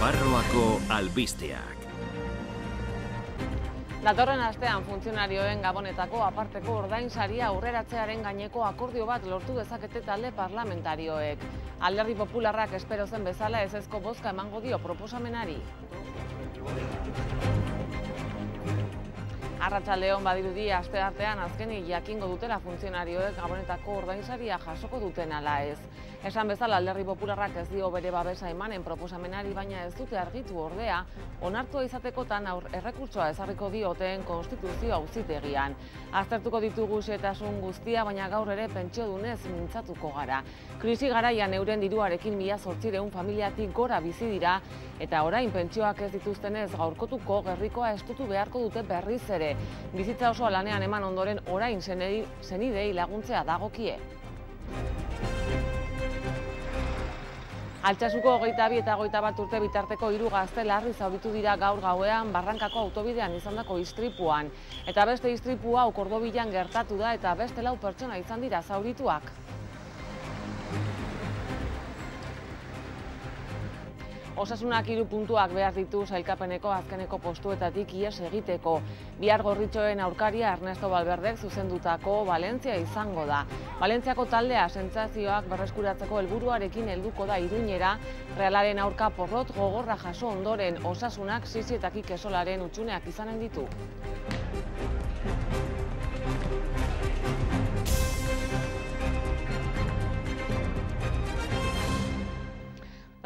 Nafarroako albisteak. Datorren astean funtzionarioen gabonetako aparteko ordainsaria aurreratzearen gaineko akordio bat lortu dezakete talde parlamentarioek. Alderdi Popularrak espero zen bezala ezko bozka emango dio proposamenari. Arratxaldeon badirudi aste artean azkenik jakingo dutela funtzionarioek gabonetako ordainsaria jasoko duten ala ez. Esan bezala alderri popularrak ez dio bere babesa emanen proposamenari baina ez dute argitu ordea, onartzoa izatekotan aur errekurtsoa ezarriko dioten konstituzio auzitegian. Aztertuko ditugu xetasun guztia, baina gaur ere pentsio dunez mintzatuko gara. Krisi garaian euren diruarekin mila sortzireun familiatik gora bizi dira, eta orain pentsioak ez dituztenez gaurkotuko gerrikoa estutu beharko dute berriz ere. Bizitza osoa lanean eman ondoren orain senidei laguntzea dagokie. Altsasuko hogeita eta hogeita bat urte bitarteko hiru gazte larri zauritu dira gaur gauean barrankako autobidean izandako istripuan. Eta beste istripua okordobilan gertatu da eta beste lau pertsona izan dira zaurituak. osasunak hiru puntuak behar ditu zailkapeneko azkeneko postuetatik ies egiteko. Bihar gorritxoen aurkaria Ernesto Balberdek zuzendutako Valentzia izango da. Valentziako taldea sentzazioak berreskuratzeko helburuarekin helduko da iruinera, realaren aurka porrot gogorra jaso ondoren osasunak sisietakik esolaren utxuneak izanen ditu.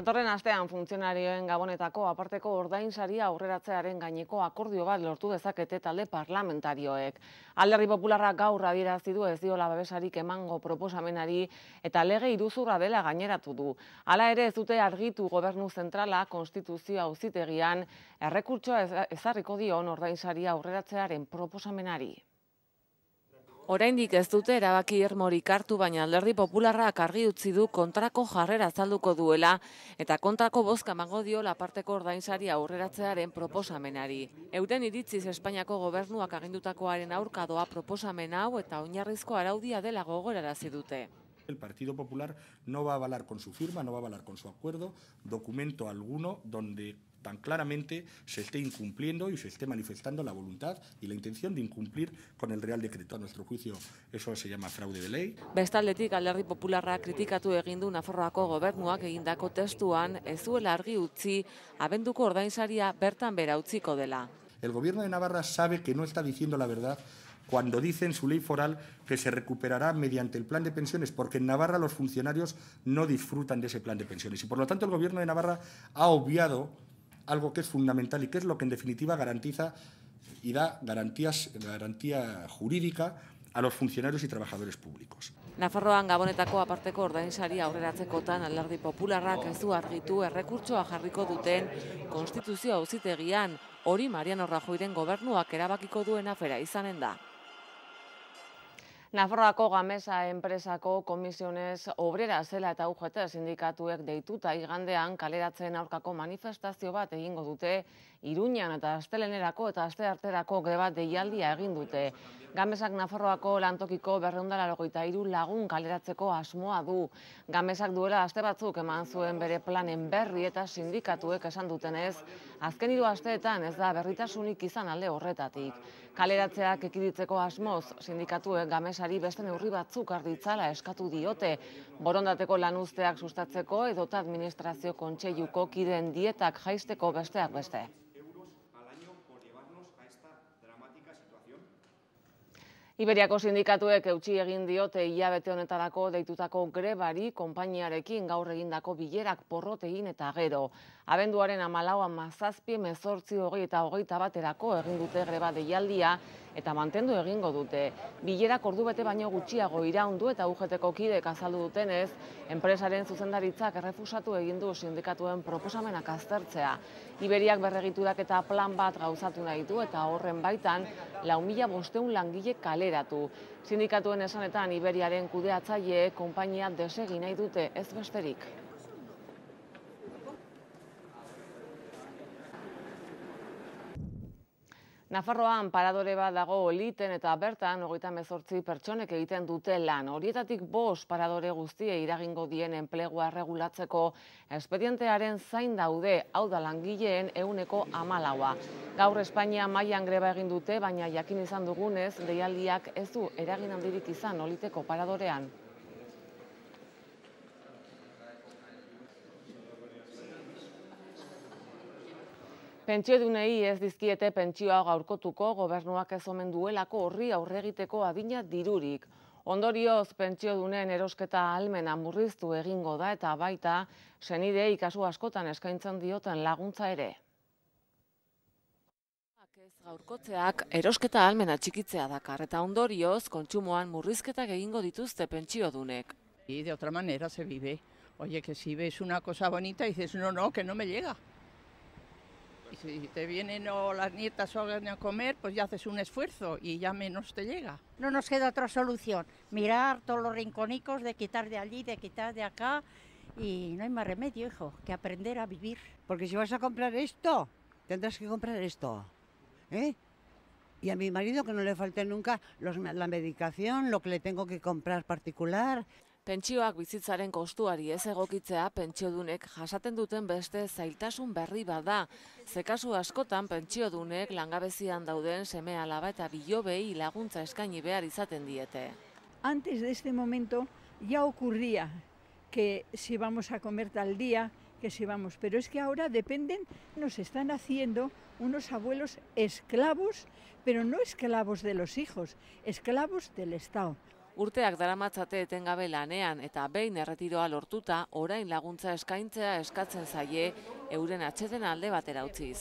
Datorren astean funtzionarioen gabonetako aparteko ordainsaria aurreratzearen gaineko akordio bat lortu dezakete talde parlamentarioek. Alderri Popularra gaur adierazi du ez diola babesarik emango proposamenari eta lege iruzurra dela gaineratu du. Hala ere ez dute argitu gobernu zentrala konstituzio auzitegian errekurtsoa ezarriko dion ordainsaria aurreratzearen proposamenari. Oraindik ez dute erabaki irmorik kartu baina alderdi popularrak argi utzi du kontrako jarrera azalduko duela eta kontrako bozka emango dio laparteko ordainsari aurreratzearen proposamenari. Euren iritziz Espainiako gobernuak agindutakoaren aurka doa proposamen hau eta oinarrizko araudia dela gogorarazi dute. El Partido Popular no va a avalar con su firma, no va a avalar con su acuerdo, documento alguno donde tan claramente se esté incumpliendo y se esté manifestando la voluntad y la intención de incumplir con el Real Decreto. A nuestro juicio eso se llama fraude de ley. Bestaldetik alderdi popularra kritikatu egindu gobernuak egindako testuan ez argi utzi abenduko ordainsaria bertan bera dela. El gobierno de Navarra sabe que no está diciendo la verdad cuando dice en su ley foral que se recuperará mediante el plan de pensiones, porque en Navarra los funcionarios no disfrutan de ese plan de pensiones. Y por lo tanto el Gobierno de Navarra ha obviado algo que es fundamental y que es lo que en definitiva garantiza y da garantías, garantía jurídica a los funcionarios y trabajadores públicos. Nafarroan Gabonetako aparteko ordainsaria aurreratzekotan Alderdi Popularrak ez du argitu errekurtsoa jarriko duten konstituzio auzitegian hori Mariano Rajoyren gobernuak erabakiko duena fera izanen da. Nafarroako Gamesa enpresako komisiones obrera zela eta UGT sindikatuek deituta igandean kaleratzen aurkako manifestazio bat egingo dute Iruñan eta Astelenerako eta astearterako arterako greba deialdia egin dute. Gamesak Nafarroako lantokiko berreundalarogeita iru lagun kaleratzeko asmoa du. Gamesak duela aste batzuk eman zuen bere planen berri eta sindikatuek esan dutenez, azken hiru asteetan ez da berritasunik izan alde horretatik. Kaleratzeak ekiditzeko asmoz, sindikatuek gamesari beste neurri batzuk arditzala eskatu diote, borondateko lanuzteak sustatzeko edota administrazio kontseiluko kiden dietak jaisteko besteak beste. Iberiako sindikatuek eutxi egin diote hilabete honetarako deitutako grebari konpainiarekin gaur egindako bilerak porrote egin eta gero. Abenduaren amalau amazazpi, mezortzi hogei eta hogeita baterako egin dute greba deialdia eta mantendu egingo dute. Bilerak ordu bete baino gutxiago iraundu eta ugeteko kidek azaldu dutenez, enpresaren zuzendaritzak errefusatu egindu sindikatuen proposamenak aztertzea. Iberiak berregiturak eta plan bat gauzatu nahi du eta horren baitan lau mila bosteun langile kaleratu. Sindikatuen esanetan Iberiaren kudeatzaile, konpainia desegi nahi dute ez besterik. Nafarroan paradore bat dago oliten eta bertan ogoita mezortzi pertsonek egiten dute lan. Horietatik bos paradore guztie iragingo dien enplegua regulatzeko espedientearen zain daude hau da langileen euneko amalaua. Gaur Espainia mailan greba egin dute, baina jakin izan dugunez, deialdiak ez du eragin handirik izan oliteko paradorean. Pentsio dunei ez dizkiete pentsioa gaurkotuko gobernuak ez omen duelako horri aurregiteko abina dirurik. Ondorioz, pentsio dunen erosketa almena murriztu egingo da eta baita, senide ikasu askotan eskaintzen diotan laguntza ere. Gaurkotzeak erosketa almena txikitzea dakar eta ondorioz, kontsumoan murrizketa egingo dituzte pentsio dunek. De otra manera se vive. Oie, que si ves una cosa bonita, dices, no, no, que no me llega. si te vienen o las nietas o a comer, pues ya haces un esfuerzo y ya menos te llega. No nos queda otra solución, mirar todos los rinconicos de quitar de allí, de quitar de acá y no hay más remedio, hijo, que aprender a vivir. Porque si vas a comprar esto, tendrás que comprar esto. ¿Eh? Y a mi marido que no le falte nunca la medicación, lo que le tengo que comprar particular. Pentsioak bizitzaren kostuari ez egokitzea pentsiodunek jasaten duten beste zailtasun berri bada. Zekasu askotan pentsiodunek langabezian dauden seme alaba eta bilobei laguntza eskaini behar izaten diete. Antes de este momento ya ocurría que si vamos a comer tal día, que si vamos, pero es que ahora dependen, nos están haciendo unos abuelos esclavos, pero no esclavos de los hijos, esclavos del Estado. Urteak daramatzate etengabe lanean eta behin erretiroa lortuta, orain laguntza eskaintzea eskatzen zaie euren atxeten alde batera utziz.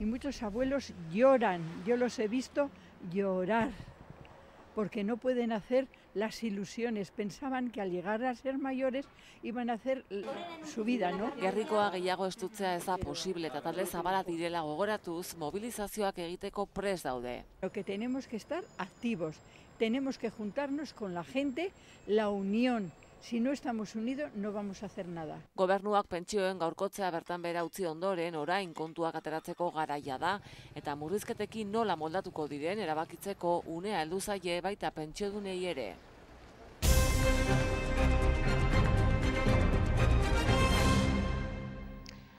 Y muchos abuelos lloran, yo los he visto llorar porque no pueden hacer las ilusiones. Pensaban que al llegar a ser mayores iban a hacer su vida, ¿no? Gerrikoa ah, gehiago estutzea ez da posible, eta talde zabala direla gogoratuz mobilizazioak egiteko pres daude. que tenemos que estar activos, tenemos que juntarnos con la gente, la unión, Si no estamos unidos, no vamos a hacer nada. Gobernuak pentsioen gaurkotzea bertan bera utzi ondoren, orain kontuak ateratzeko garaia da, eta murrizketekin nola moldatuko diren erabakitzeko unea helduzaile baita pentsio dunei ere.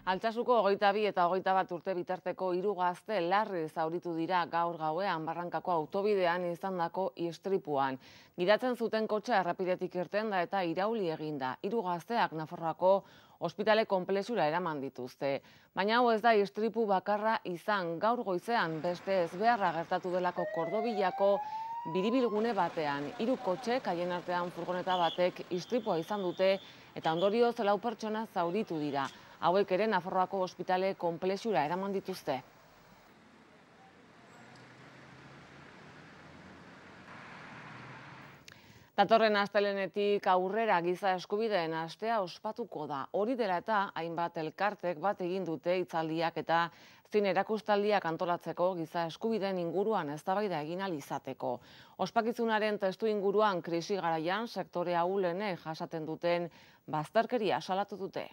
Altsasuko hogeita bi eta hogeita bat urte bitarteko hiru gazte larri zauritu dira gaur gauean barrankako autobidean izandako istripuan. Giratzen zuten kotxe errapidetik irten da eta irauli eginda. Hiru naforrako ospitale konplexura eraman dituzte. Baina hau ez da istripu bakarra izan gaur goizean beste ez beharra gertatu delako Kordobilako biribilgune batean. Hiru kotxe kaien artean furgoneta batek istripua izan dute eta ondorioz lau pertsona zauritu dira hauek ere Nafarroako ospitale konplexura eraman dituzte. Datorren astelenetik aurrera giza eskubideen astea ospatuko da. Hori dela eta hainbat elkartek bat egin dute hitzaldiak eta zin erakustaldiak antolatzeko giza eskubideen inguruan eztabaida egin izateko. Ospakizunaren testu inguruan krisi garaian sektore ulene jasaten duten bazterkeria salatu dute.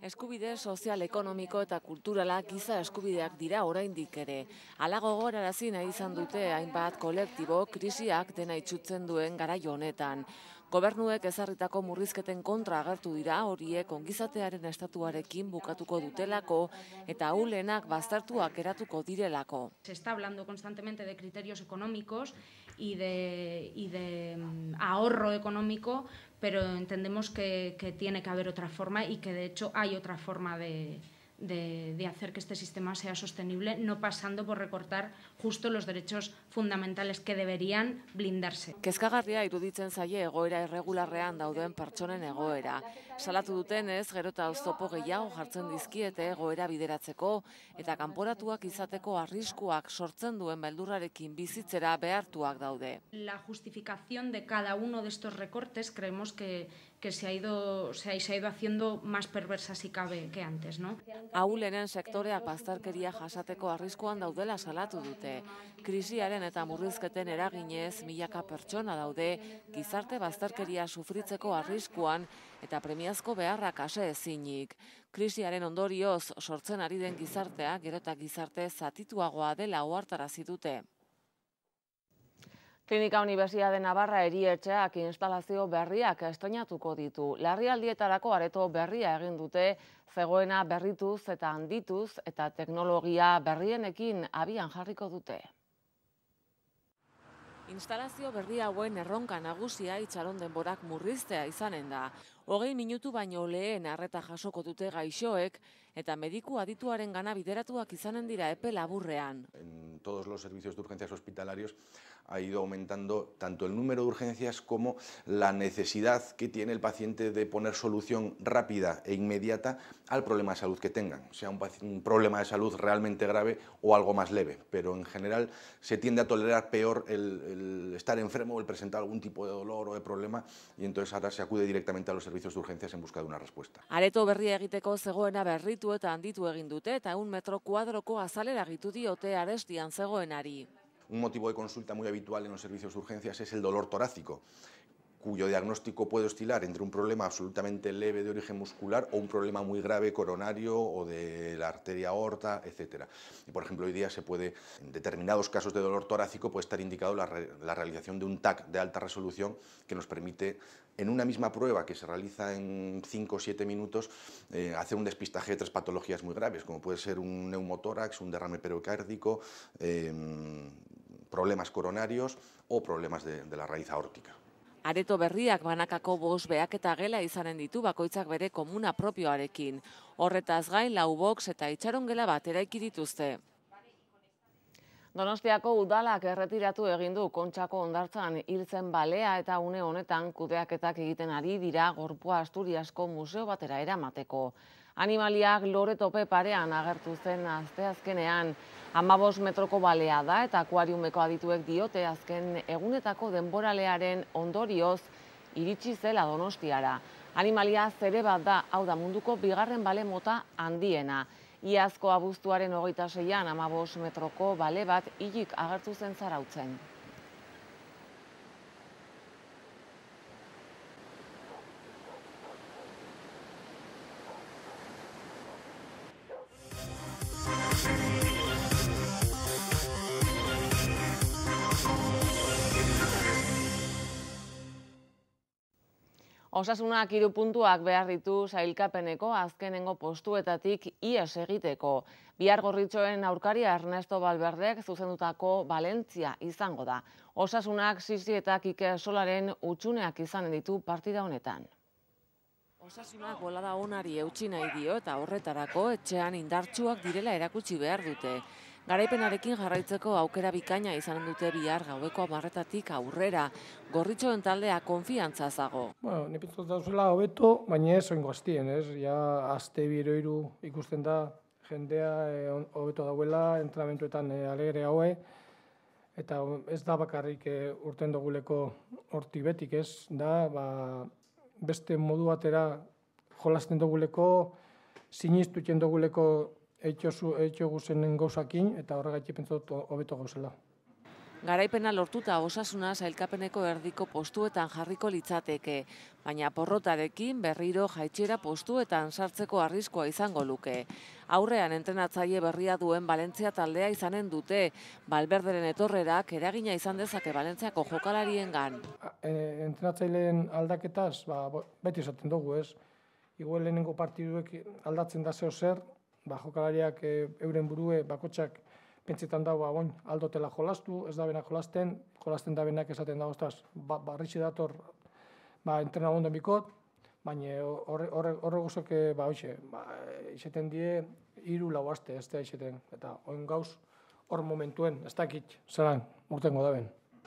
Eskubide sozial, ekonomiko eta kulturala giza eskubideak dira oraindik ere. Alago gogorarazi nahi izan dute hainbat kolektibo krisiak dena itxutzen duen garaio honetan. Gobernuek ezarritako murrizketen kontra agertu dira horiek ongizatearen estatuarekin bukatuko dutelako eta ahulenak bastartuak eratuko direlako. Se está hablando constantemente de criterios económicos y de, y de mm, ahorro económico, pero entendemos que, que tiene que haber otra forma y que de hecho hay otra forma de, de, de hacer que este sistema sea sostenible, no pasando por recortar justo los derechos fundamentales que deberían blindarse. Kezkagarria iruditzen zaie egoera irregularrean dauden pertsonen egoera. Salatu dutenez, ez, gero eta oztopo gehiago jartzen dizkiete egoera bideratzeko, eta kanporatuak izateko arriskuak sortzen duen beldurrarekin bizitzera behartuak daude. La justificación de cada uno de estos recortes creemos que, que se ha ido se ha, ido haciendo más perversa si cabe que antes, ¿no? Aulenen sektoreak bazterkeria jasateko arriskuan daudela salatu dute. Krisiaren eta murrizketen eraginez milaka pertsona daude gizarte bazterkeria sufritzeko arriskuan eta premiazko beharrak ase ezinik. Krisiaren ondorioz sortzen ari den gizartea gero gizarte zatituagoa dela ohartarazi dute. Klinika Unibesia de Navarra erietxeak instalazio berriak estrenatuko ditu. Larrialdietarako areto berria egin dute zegoena berrituz eta handituz eta teknologia berrienekin abian jarriko dute. Instalazio berria hauen erronka nagusia itxaron denborak murriztea izanen da. hogei minutu baino lehen arreta jasoko dute gaixoek eta mediku adituaren gana bideratuak izanen epe laburrean. En todos los servicios de urgencias hospitalarios ha ido aumentando tanto el número de urgencias como la necesidad que tiene el paciente de poner solución rápida e inmediata al problema de salud que tengan, sea un, problema de salud realmente grave o algo más leve, pero en general se tiende a tolerar peor el, el estar enfermo o el presentar algún tipo de dolor o de problema y entonces ahora se acude directamente a los servicios servicios urgencias en busca de una respuesta. Areto berria egiteko zegoena berritu eta handitu egin dute eta un metro kuadroko azalera gitu diote arestian zegoenari. Un motivo de consulta muy habitual en los servicios de urgencias es el dolor torácico. cuyo diagnóstico puede oscilar entre un problema absolutamente leve de origen muscular o un problema muy grave coronario o de la arteria aorta, etc. Y, por ejemplo, hoy día se puede, en determinados casos de dolor torácico, puede estar indicado la, realización de un TAC de alta resolución que nos permite, en una misma prueba que se realiza en 5 o 7 minutos, eh, hacer un despistaje de tres patologías muy graves, como puede ser un neumotórax, un derrame pericárdico, em, problemas coronarios o problemas de, de la raíz aórtica. Areto berriak banakako bos behak eta gela izanen ditu bakoitzak bere komuna propioarekin. Horretaz gain lau box eta itxaron gela bat eraiki dituzte. Donostiako udalak erretiratu egin du kontxako ondartzan hiltzen balea eta une honetan kudeaketak egiten ari dira gorpua Asturiasko museo batera eramateko. Animaliak lore tope parean agertu zen azte azkenean amabos metroko balea da eta akuariumeko adituek diote azken egunetako denboralearen ondorioz iritsi zela donostiara. Animalia zere bat da hau da munduko bigarren bale mota handiena. Iazko abuztuaren hogeita seian, amabos metroko bale bat, hilik agertu zen zarautzen. Osasunak hiru puntuak behar ditu sailkapeneko azkenengo postuetatik ies egiteko. Bihar gorritxoen aurkaria Ernesto Balberdek zuzendutako Valentzia izango da. Osasunak sisi eta solaren utxuneak izan ditu partida honetan. Osasunak bolada onari eutxina dio eta horretarako etxean indartsuak direla erakutsi behar dute. Garaipenarekin jarraitzeko aukera bikaina izan dute bihar gaueko amarretatik aurrera. Gorritxoen taldea konfiantza zago. Bueno, ba, dauzela hobeto, baina ez oingo aztien, ez? Ja, azte biroiru ikusten da jendea eh, hobeto dauela, entramentuetan eh, alegre haue, eta ez da bakarrik eh, urten doguleko horti betik, ez? Da, ba, beste modu batera jolasten doguleko, sinistu jendoguleko etxo zu, etxo eta horrega etxe hobeto gozela. Garaipena lortuta osasuna sailkapeneko erdiko postuetan jarriko litzateke, baina porrotarekin berriro jaitxera postuetan sartzeko arriskoa izango luke. Aurrean entrenatzaile berria duen Balentzia taldea izanen dute, balberderen etorrerak eragina izan dezake Balentziako jokalarien gan. E, entrenatzaileen aldaketaz, ba, beti esaten dugu ez, iguelenengo partiduek aldatzen da zer, ba, jokalariak e, euren burue bakotsak pentsetan dagoa ba, aldotela jolastu, ez da benak jolasten, jolasten da benak esaten dago, ostaz, ba, dator ba, entrena bikot, baina horre, horre, horre eh, ba, hoxe, izaten ba, die, iru lau aste, ez da izaten, eta oin gauz, hor momentuen, ez dakit, zelan, urtengo da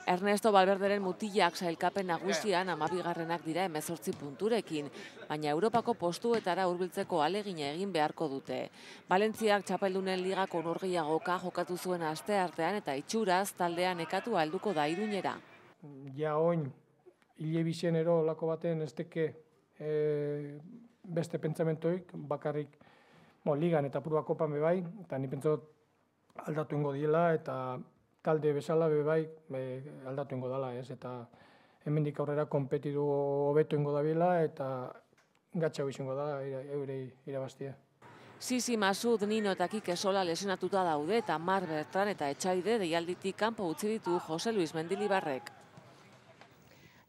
Ernesto Valverderen mutilak sailkapen nagusian amabigarrenak dira emezortzi punturekin, baina Europako postuetara hurbiltzeko alegina egin beharko dute. Valentziak txapeldunen ligako norgiagoka jokatu zuen aste artean eta itxuraz taldean ekatu alduko da irunera. Ja oin, hile bizien ero lako baten ez teke eh, beste pentsamentoik, bakarrik mo, ligan eta purua kopan bai, eta ni aldatu ingo diela eta talde bezala bebaik, e, aldatu ingo dala, ez, eta hemendik aurrera konpetidu obetu ingo dabila eta gatxau izango da eurei irabaztia. Sisi Masud, Nino eta Kike Sola lesenatuta daude eta Mar Bertran eta Etxaide deialditik kanpo utzi ditu Jose Luis Mendilibarrek.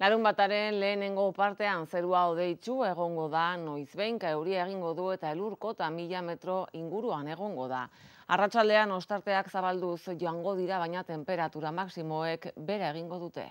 Larun bataren lehenengo partean zerua odeitzu egongo da, noiz behinka euria egingo du eta elurko eta mila metro inguruan egongo da. Arratsaldean ostarteak zabalduz joango dira baina temperatura maximoek bera egingo dute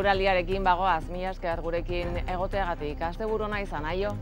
eguraliarekin bagoaz, mila esker gurekin egoteagatik. Azte buru nahi zan, aio?